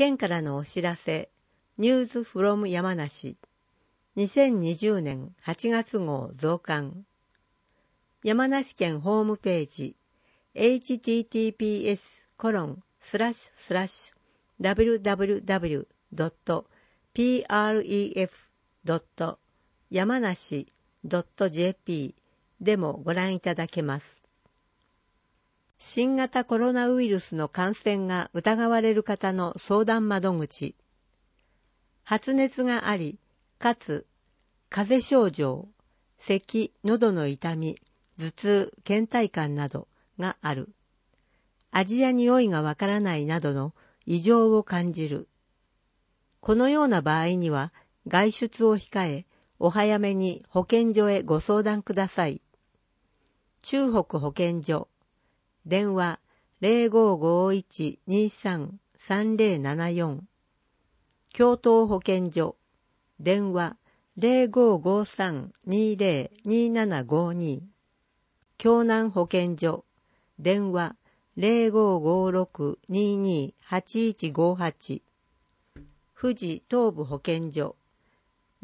県からのお知らせ、ニューズフロム山梨、2020年8月号増刊。山梨県ホームページ、https コロンスラッシュスラッシュ www.pref. h 梨 .jp でもご覧いただけます。新型コロナウイルスの感染が疑われる方の相談窓口発熱がありかつ風邪症状咳喉の痛み頭痛倦怠感などがある味や匂いがわからないなどの異常を感じるこのような場合には外出を控えお早めに保健所へご相談ください中北保健所電話0551-23-3074京都保健所電話0553-20-2752京南保健所電話0556-22-8158富士東部保健所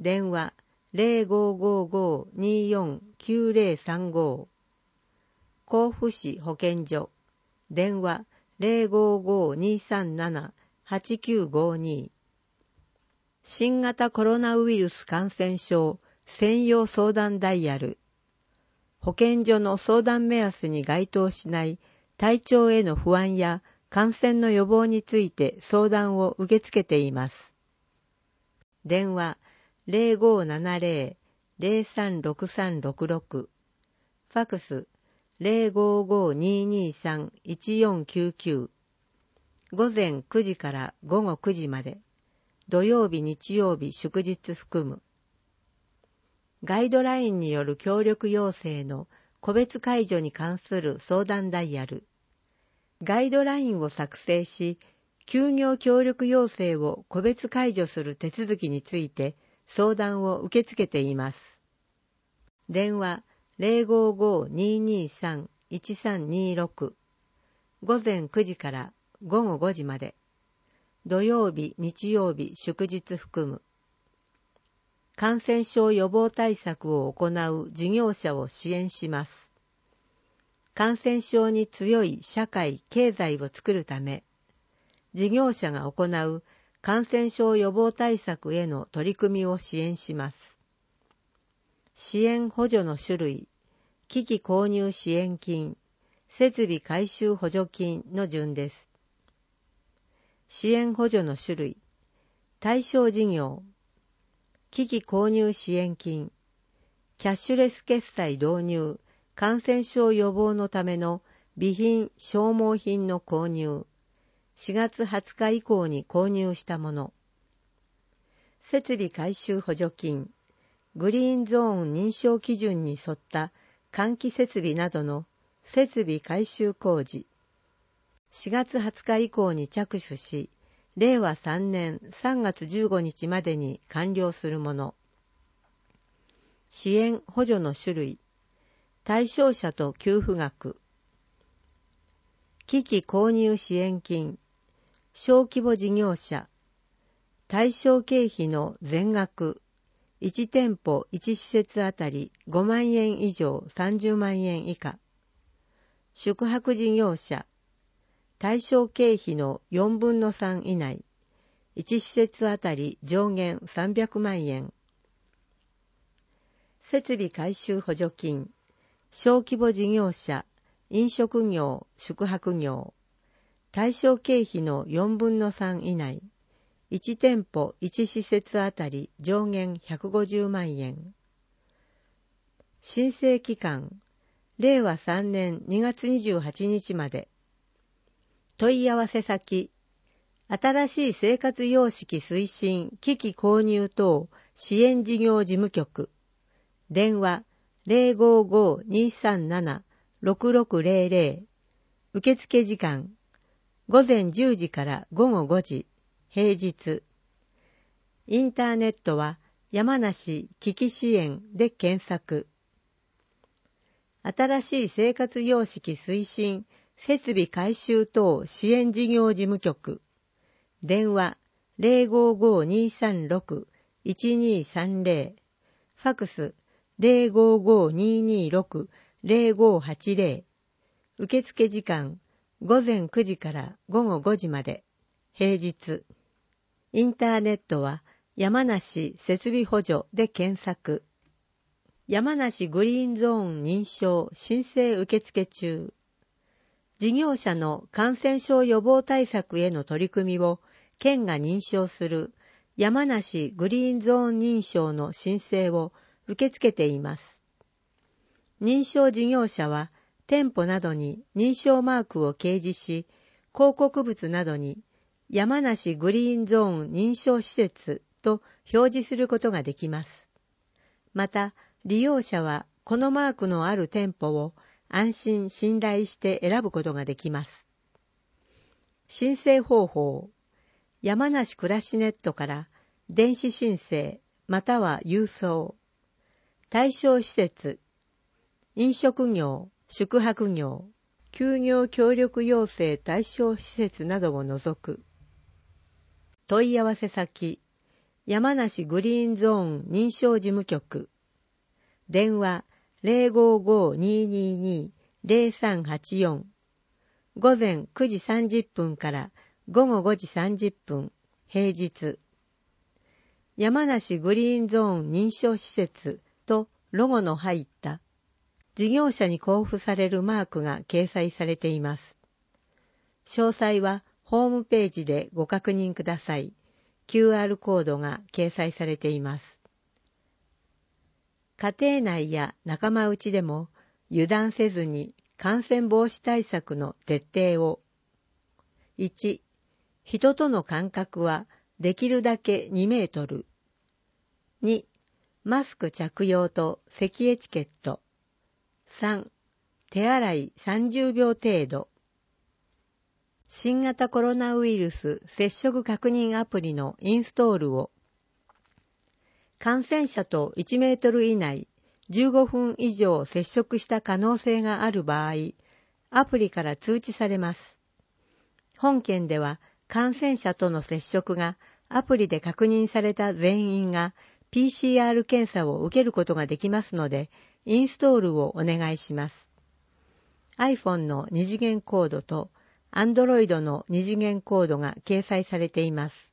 電話0555-249035甲府市保健所電話055-237-8952新型コロナウイルス感染症専用相談ダイヤル保健所の相談目安に該当しない体調への不安や感染の予防について相談を受け付けています。電話0570-036366ファクス055-223-1499午前9時から午後9時まで土曜日日曜日祝日含むガイドラインによる協力要請の個別解除に関する相談ダイヤルガイドラインを作成し休業協力要請を個別解除する手続きについて相談を受け付けています電話055-223-1326午前9時から午後5時まで土曜日日曜日祝日含む感染症予防対策を行う事業者を支援します感染症に強い社会経済をつくるため事業者が行う感染症予防対策への取り組みを支援します支援補助の種類、機器購入支援金、設備改修補助金の順です。支援補助の種類、対象事業、機器購入支援金、キャッシュレス決済導入、感染症予防のための備品・消耗品の購入、4月20日以降に購入したもの、設備改修補助金、グリーンゾーン認証基準に沿った換気設備などの設備改修工事4月20日以降に着手し令和3年3月15日までに完了するもの支援補助の種類対象者と給付額機器購入支援金小規模事業者対象経費の全額1店舗1施設あたり5万円以上30万円以下宿泊事業者対象経費の4分の3以内1施設あたり上限300万円設備改修補助金小規模事業者飲食業宿泊業対象経費の4分の3以内1店舗1施設あたり上限150万円申請期間令和3年2月28日まで問い合わせ先新しい生活様式推進機器購入等支援事業事務局電話055-237-6600受付時間午前10時から午後5時平日インターネットは山梨危機支援で検索新しい生活様式推進設備改修等支援事業事務局電話055-236-1230ファクス055-226-0580受付時間午前9時から午後5時まで平日インターネットは山梨設備補助で検索。山梨グリーンゾーン認証申請受付中。事業者の感染症予防対策への取り組みを県が認証する山梨グリーンゾーン認証の申請を受け付けています。認証事業者は店舗などに認証マークを掲示し、広告物などに山梨グリーンゾーン認証施設と表示することができます。また、利用者はこのマークのある店舗を安心信頼して選ぶことができます。申請方法、山梨暮らしネットから電子申請または郵送、対象施設、飲食業、宿泊業、休業協力要請対象施設などを除く問い合わせ先、山梨グリーンゾーン認証事務局、電話055-222-0384、午前9時30分から午後5時30分、平日、山梨グリーンゾーン認証施設とロゴの入った事業者に交付されるマークが掲載されています。詳細はホームページでご確認ください。QR コードが掲載されています。家庭内や仲間内でも油断せずに感染防止対策の徹底を。1、人との間隔はできるだけ2メートル。2、マスク着用と咳エチケット。3、手洗い30秒程度。新型コロナウイルス接触確認アプリのインストールを感染者と1メートル以内15分以上接触した可能性がある場合アプリから通知されます本件では感染者との接触がアプリで確認された全員が PCR 検査を受けることができますのでインストールをお願いします iPhone の二次元コードと Android の二次元コードが掲載されています。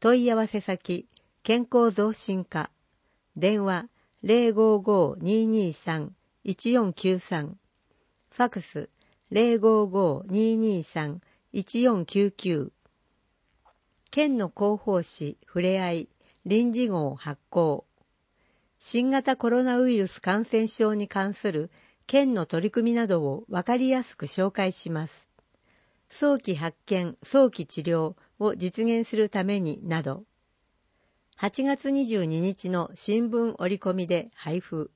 問い合わせ先、健康増進課、電話055-223-1493、ファクス055-223-1499、県の広報誌ふれあい臨時号発行、新型コロナウイルス感染症に関する県の取り組みなどをわかりやすく紹介します。早期発見、早期治療を実現するためになど、8月22日の新聞折り込みで配布、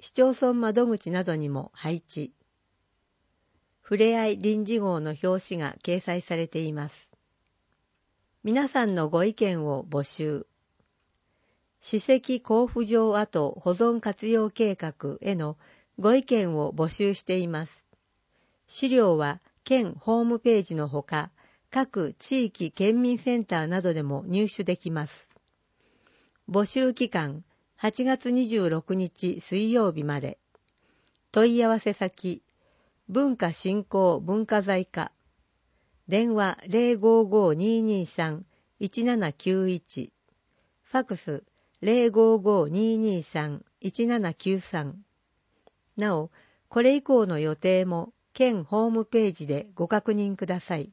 市町村窓口などにも配置、ふれあい臨時号の表紙が掲載されています。皆さんのご意見を募集。史跡交付場跡保存活用計画へのご意見を募集しています。資料は県ホームページのほか、各地域県民センターなどでも入手できます。募集期間8月26日水曜日まで。問い合わせ先、文化振興文化財課。電話055-223-1791。ファクス055-223-1793。なお、これ以降の予定も県ホームページでご確認ください。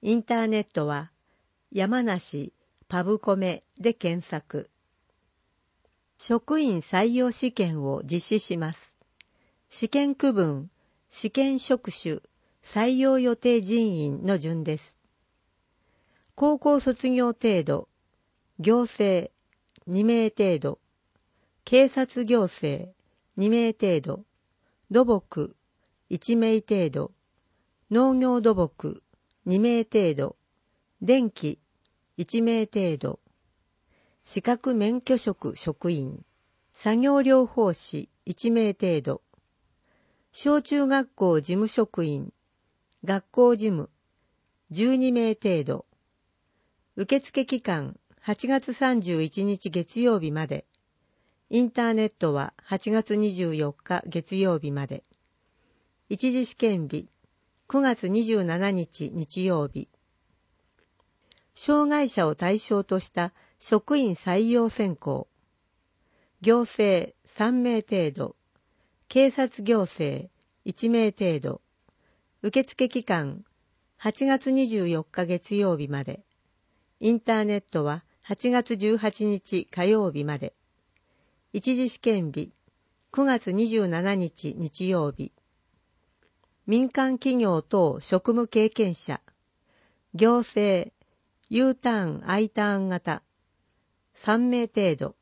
インターネットは山梨パブコメで検索。職員採用試験を実施します。試験区分、試験職種、採用予定人員の順です。高校卒業程度、行政2名程度、警察行政2名程度、土木1名程度、農業土木2名程度、電気1名程度、資格免許職職員、作業療法士1名程度、小中学校事務職員、学校事務12名程度、受付期間8月31日月曜日まで、インターネットは8月24日月曜日まで。一次試験日9月27日日曜日障害者を対象とした職員採用選考行政3名程度警察行政1名程度受付期間8月24日月曜日までインターネットは8月18日火曜日まで一次試験日9月27日日曜日民間企業等職務経験者、行政、U ターン、I ターン型、3名程度、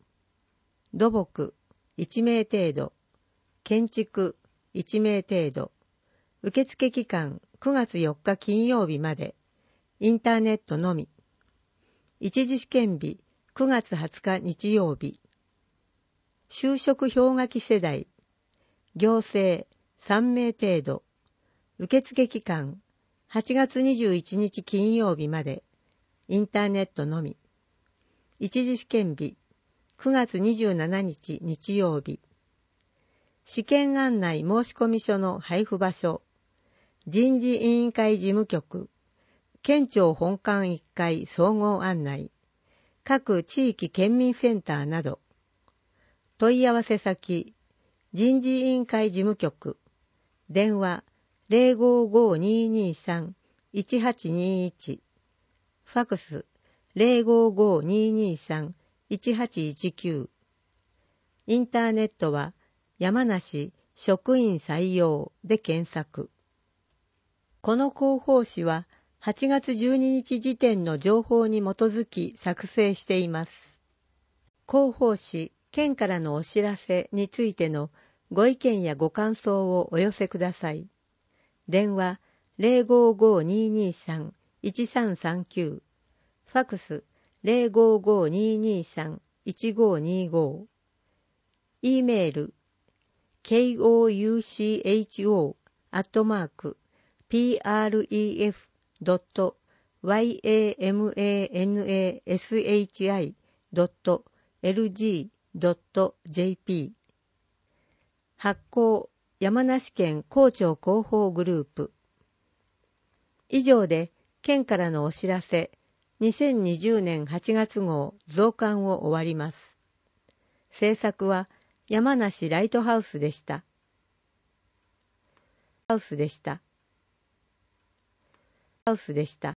土木、1名程度、建築、1名程度、受付期間9月4日金曜日まで、インターネットのみ、一次試験日9月20日日曜日、就職氷河期世代、行政3名程度、受付期間8月21日金曜日までインターネットのみ一次試験日9月27日日曜日試験案内申込書の配布場所人事委員会事務局県庁本館1階総合案内各地域県民センターなど問い合わせ先人事委員会事務局電話055-223-1821ファクス055-223-1819インターネットは山梨職員採用で検索この広報誌は8月12日時点の情報に基づき作成しています広報誌県からのお知らせについてのご意見やご感想をお寄せください。電話055223-1339ファクス055223-1525 E メール koucho アットマーク pref.yamanasi.lg.jp h 発行山梨県校長広報グループ以上で県からのお知らせ2020年8月号増刊を終わります制作は山梨ライトハウスでしたハウスでしたハウスでした